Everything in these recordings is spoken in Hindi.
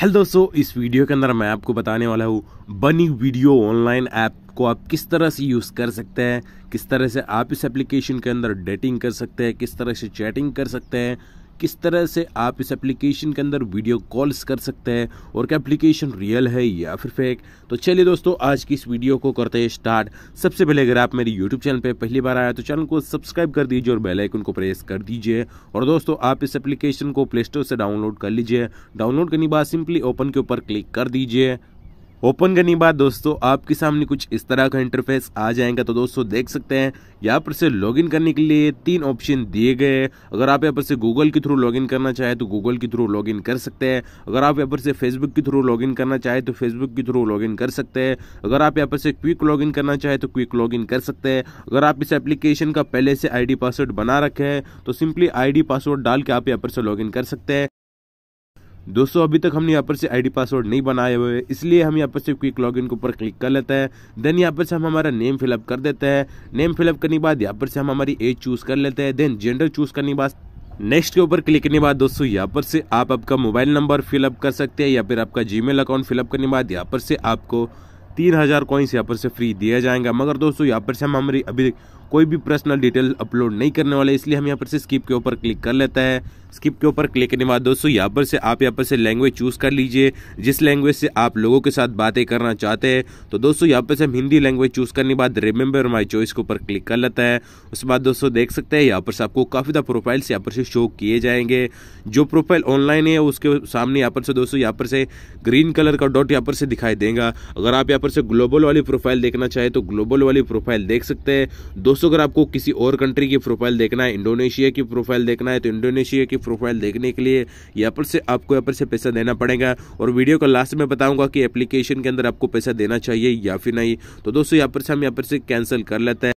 हेलो दोस्तों इस वीडियो के अंदर मैं आपको बताने वाला हूँ बनी वीडियो ऑनलाइन ऐप को आप किस तरह से यूज़ कर सकते हैं किस तरह से आप इस एप्लीकेशन के अंदर डेटिंग कर सकते हैं किस तरह से चैटिंग कर सकते हैं किस तरह से आप इस एप्लीकेशन के अंदर वीडियो कॉल्स कर सकते हैं और क्या एप्लीकेशन रियल है या फिर फेक तो चलिए दोस्तों आज की इस वीडियो को करते हैं स्टार्ट सबसे पहले अगर आप मेरे यूट्यूब चैनल पर पहली बार आया तो चैनल को सब्सक्राइब कर दीजिए और बेलाइकन को प्रेस कर दीजिए और दोस्तों आप इस एप्लीकेशन को प्ले स्टोर से डाउनलोड कर लीजिए डाउनलोड करने के बाद सिंपली ओपन के ऊपर क्लिक कर दीजिए ओपन करने के बाद दोस्तों आपके सामने कुछ इस तरह का इंटरफेस आ जाएगा तो दोस्तों देख सकते हैं यहाँ पर से लॉगिन करने के लिए तीन ऑप्शन दिए गए हैं अगर आप यहाँ पर से गूगल के थ्रू लॉगिन करना चाहे तो गूगल के थ्रू लॉगिन कर सकते हैं अगर आप यहाँ पर से फेसबुक के थ्रू लॉगिन करना चाहे तो फेसबुक के थ्रू लॉगिन कर सकते हैं अगर आप यहाँ पर से क्विक लॉगिन करना चाहे तो क्विक लॉगिन कर सकते हैं अगर आप इस एप्लीकेशन का पहले से आई पासवर्ड बना रखे हैं तो सिंपली आई पासवर्ड डाल के आप यहाँ पर से लॉगिन कर सकते हैं दोस्तों अभी तक हमने यहाँ पर से आईडी पासवर्ड नहीं बनाए हुए इसलिए हम यहाँ पर से क्विक लॉगिन के ऊपर क्लिक कर लेते हैं देन यहाँ पर से हम हमारा नेम फिलअप कर देते हैं नेम फिलअप करने के बाद यहाँ पर से हम हमारी एज चूज़ कर लेते हैं देन जेंडर चूज़ करने के बाद नेक्स्ट के ऊपर क्लिक करने के बाद दोस्तों यहाँ पर से आप आपका मोबाइल नंबर फिलअप कर सकते हैं या फिर आपका जी अकाउंट फिलअप करने के बाद यहाँ पर से आपको तीन हज़ार कॉइन्स यहाँ पर से फ्री दिया जाएगा मगर दोस्तों यहाँ पर से हम हमारी अभी कोई भी पर्सनल डिटेल अपलोड नहीं करने वाले इसलिए हम यहाँ पर से स्किप के ऊपर क्लिक कर लेते हैं स्किप के ऊपर क्लिक करने के बाद दोस्तों यहाँ पर से आप यहाँ पर से लैंग्वेज चूज़ कर लीजिए जिस लैंग्वेज से आप लोगों के साथ बातें करना चाहते हैं तो दोस्तों यहाँ पर से हम हिंदी लैंग्वेज चूज़ करने के बाद रिमेंबर माई चॉइस के ऊपर क्लिक कर लेता है उसके बाद दोस्तों देख सकते हैं यहाँ पर से आपको काफ़ी ज़्यादा प्रोफाइल्स यहाँ पर से शो किए जाएंगे जो प्रोफाइल ऑनलाइन है उसके सामने यहाँ पर से दोस्तों यहाँ पर से ग्रीन कलर का डॉट यहाँ पर से दिखाई देगा अगर आप यहाँ पर से ग्लोबल वाली प्रोफाइल देखना चाहें तो ग्लोबल वाली प्रोफाइल देख सकते हैं दोस्तों अगर आपको किसी और कंट्री की प्रोफाइल देखना है इंडोनेशिया की प्रोफाइल देखना है तो इंडोनेशिया की प्रोफाइल देखने के लिए यहाँ पर से आपको यहाँ पर से पैसा देना पड़ेगा और वीडियो का लास्ट में बताऊंगा कि एप्लीकेशन के अंदर आपको पैसा देना चाहिए या फिर नहीं तो दोस्तों यहाँ पर से हम यहाँ पर से कैंसिल कर लेते हैं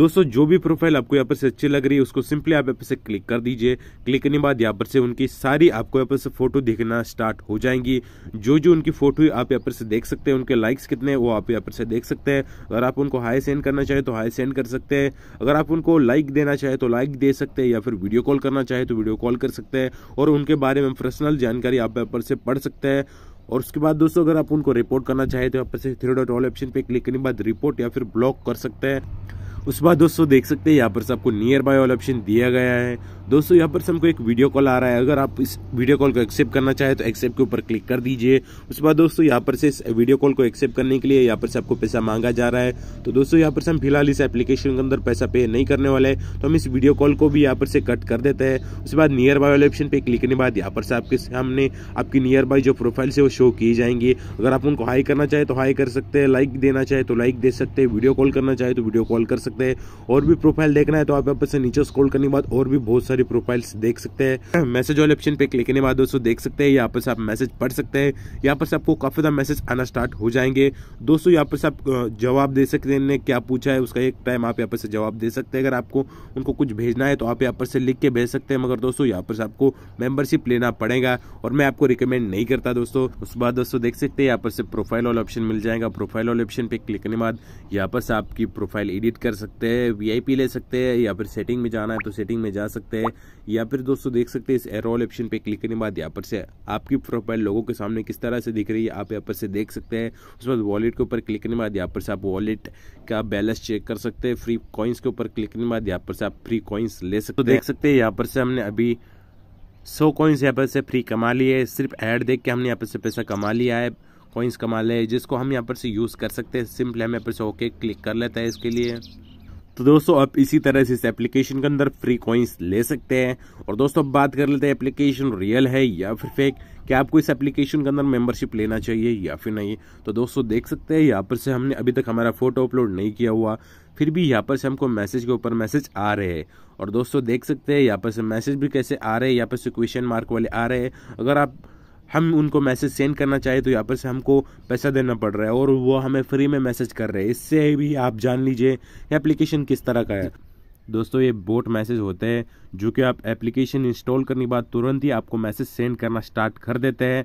दोस्तों जो भी प्रोफाइल आपको यहाँ पर से अच्छी लग रही है उसको सिंपली आप यहाँ पर से क्लिक कर दीजिए क्लिक करने बाद यहाँ पर से उनकी सारी आपको यहाँ पर से फोटो देखना स्टार्ट हो जाएंगी जो जो उनकी फोटो आप यहाँ पर से देख सकते हैं उनके लाइक्स कितने हैं वो आप यहाँ पर से देख सकते हैं अगर आप उनको हाई सेंड करना चाहें तो हाई सेंड कर सकते हैं अगर आप उनको लाइक देना चाहे तो लाइक दे सकते हैं या फिर वीडियो कॉल करना चाहें तो वीडियो कॉल कर सकते हैं और उनके बारे में पर्सनल जानकारी आप यहाँ पर से पढ़ सकते हैं और उसके बाद दोस्तों अगर आप उनको रिपोर्ट करना चाहें तो यहाँ पर से थ्री डॉट ऑल ऑप्शन पर क्लिक करने बाद रिपोर्ट या फिर ब्लॉक कर सकते हैं उसके बाद दोस्तों देख सकते हैं यहाँ पर से आपको नियर बाय ऑल ऑप्शन दिया गया है दोस्तों यहाँ पर से हमको एक वीडियो कॉल आ रहा है अगर आप इस वीडियो कॉल को एक्सेप्ट करना चाहे तो एक्सेप्ट के ऊपर क्लिक कर दीजिए उसके बाद दोस्तों यहाँ पर से इस वीडियो कॉल को एक्सेप्ट करने के लिए यहाँ पर से आपको पैसा मांगा जा रहा है तो दोस्तों यहाँ पर से हम फिलहाल इस एप्लीकेशन के अंदर पैसा पे नहीं करने वाले हैं तो हम इस वीडियो कॉल को भी यहाँ पर से कट कर देते हैं उसके बाद नियर बाय वाले ऑप्शन पर क्लिक करने बाद यहाँ पर से आपके सामने आपकी नियर बाय जो प्रोफाइल से वो शो किए जाएंगे अगर आप उनको हाई करना चाहे तो हाई कर सकते हैं लाइक देना चाहे तो लाइक दे सकते हैं वीडियो कॉल करना चाहे तो वीडियो कॉल कर सकते हैं और भी प्रोफाइल देखना है तो आप यहाँ पर से नीचे स्कॉल करने के बाद और भी बहुत सारी प्रोफाइल्स देख सकते हैं मैसेज वाले ऑप्शन पे क्लिक करने बाद दोस्तों देख सकते हैं यहाँ पर से आप मैसेज पढ़ सकते हैं यहाँ पर से आपको काफ़ी ज़्यादा मैसेज आना स्टार्ट हो जाएंगे दोस्तों यहाँ पर से आप जवाब दे सकते हैं क्या पूछा है उसका एक टाइम आप यहाँ पर से जवाब दे सकते हैं अगर आपको उनको कुछ भेजना है तो आप यहाँ पर से लिख के भेज सकते हैं मगर दोस्तों यहाँ पर से आपको मेंबरशिप लेना पड़ेगा और मैं आपको रिकमेंड नहीं करता दोस्तों उसके बाद दोस्तों देख सकते हैं यहाँ पर से प्रोफाइल वाला ऑप्शन मिल जाएगा प्रोफाइल वाले ऑप्शन पे क्लिक करने बाद यहाँ पर से आपकी प्रोफाइल एडिट कर सकते हैं वीआईपी ले सकते हैं या फिर सेटिंग में जाना है तो सेटिंग में जा सकते हैं हैं या फिर दोस्तों देख सकते हैं इस एरोल ऑप्शन पे क्लिक करने के बाद यहाँ पर से आपकी प्रोफाइल लोगों के सामने किस तरह से दिख रही है आप यहाँ पर से देख सकते हैं उसके बाद वॉलेट के ऊपर क्लिक करने के बाद यहाँ पर से आप वॉलेट का बैलेंस चेक कर सकते हैं फ्री कॉइन्स के ऊपर क्लिक करने के बाद यहाँ पर से आप फ्री कॉइन्स ले सकते हो तो देख सकते हैं यहाँ पर से हमने अभी सौ कॉइन्स यहाँ पर से फ्री कमा लिए सिर्फ ऐड देख के हमने यहाँ पर से पैसा कमा लिया है कॉइन्स कमा लिया जिसको हम यहाँ पर से यूज़ कर सकते हैं सिंपल हम यहाँ पर से ओके क्लिक कर लेते हैं इसके लिए तो दोस्तों आप इसी तरह से इस एप्लीकेशन के अंदर फ्री कॉइन्स ले सकते हैं और दोस्तों अब बात कर लेते हैं एप्लीकेशन रियल है या फिर फेक क्या आपको इस एप्लीकेशन के अंदर मेंबरशिप लेना चाहिए या फिर नहीं तो दोस्तों देख सकते हैं यहाँ पर से हमने अभी तक हमारा फोटो अपलोड नहीं किया हुआ फिर भी यहाँ पर से हमको मैसेज के ऊपर मैसेज आ रहे हैं और दोस्तों देख सकते हैं यहाँ पर से मैसेज भी कैसे आ रहे हैं यहाँ पर से क्वेश्चन मार्क वाले आ रहे हैं अगर आप हम उनको मैसेज सेंड करना चाहे तो यहाँ पर से हमको पैसा देना पड़ रहा है और वो हमें फ्री में मैसेज कर रहे हैं इससे भी आप जान लीजिए एप्लीकेशन किस तरह का है दोस्तों ये बोट मैसेज होते हैं जो कि आप एप्लीकेशन इंस्टॉल करने के बाद तुरंत ही आपको मैसेज सेंड करना स्टार्ट कर देते हैं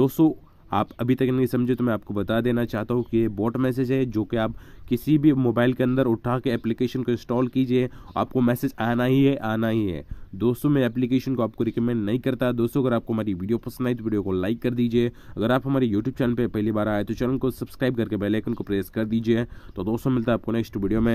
दोस्तों आप अभी तक नहीं समझे तो मैं आपको बता देना चाहता हूँ कि ये बोट मैसेज है जो कि आप किसी भी मोबाइल के अंदर उठा के एप्लीकेशन को इंस्टॉल कीजिए आपको मैसेज आना ही है आना ही है दोस्तों मैं एप्लीकेशन को आपको रिकमेंड नहीं करता दोस्तों अगर आपको हमारी वीडियो पसंद आई तो वीडियो को लाइक कर दीजिए अगर आप हमारे यूट्यूब चैनल पर पहली बार आए तो चैनल को सब्सक्राइब करके बेलाइकन को प्रेस कर दीजिए तो दोस्तों मिलता है आपको नेक्स्ट वीडियो में